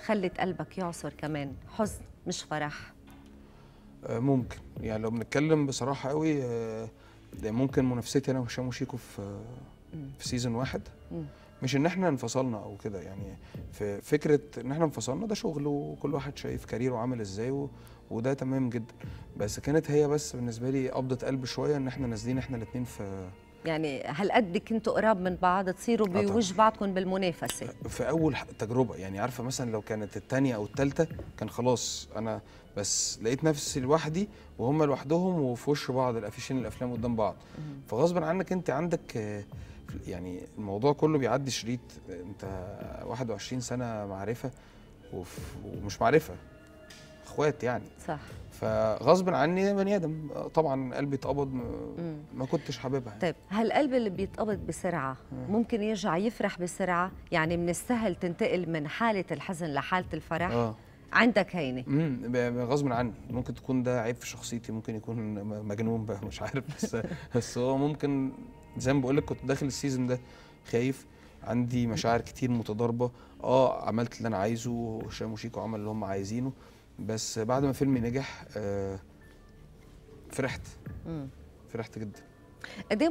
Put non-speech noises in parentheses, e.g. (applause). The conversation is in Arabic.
خلت قلبك يعصر كمان حزن مش فرح آه، ممكن يعني لو بنتكلم بصراحه قوي آه، ممكن منافستي انا وهشام وشيكو في آه، في سيزون واحد مش ان احنا انفصلنا او كده يعني في فكره ان احنا انفصلنا ده شغل وكل واحد شايف كاريره عامل ازاي وده تمام جدا بس كانت هي بس بالنسبه لي قبضه قلب شويه ان احنا نازلين احنا الاثنين في يعني هالقد كنتوا قراب من بعض تصيروا آه، بوجه بعضكم بالمنافسه في اول تجربه يعني عارفه مثلا لو كانت الثانيه او الثالثه كان خلاص انا بس لقيت نفسي لوحدي وهم لوحدهم وفي وش بعض الافيشين الافلام قدام بعض فغصبا عنك انت عندك آه، يعني الموضوع كله بيعدي شريط آه، انت 21 سنه معرفه ومش معرفه اخوات يعني صح فغصب عني بني ادم طبعا قلبي اتقبض ما كنتش حاببها يعني. طيب هل القلب اللي بيتقبض بسرعه ممكن يرجع يفرح بسرعه يعني من السهل تنتقل من حاله الحزن لحاله الفرح آه. عندك هينه امم غصب عني ممكن تكون ده عيب في شخصيتي ممكن يكون مجنون بقى مش عارف بس (laughs) بس هو ممكن زي ما بقول لك كنت داخل السيزون ده خايف عندي مشاعر كتير متضاربه اه عملت اللي انا عايزه وهشام وشيكو عمل اللي هم عايزينه بس بعد ما فيلمي نجح آه، فرحت فرحت جدا قد إيه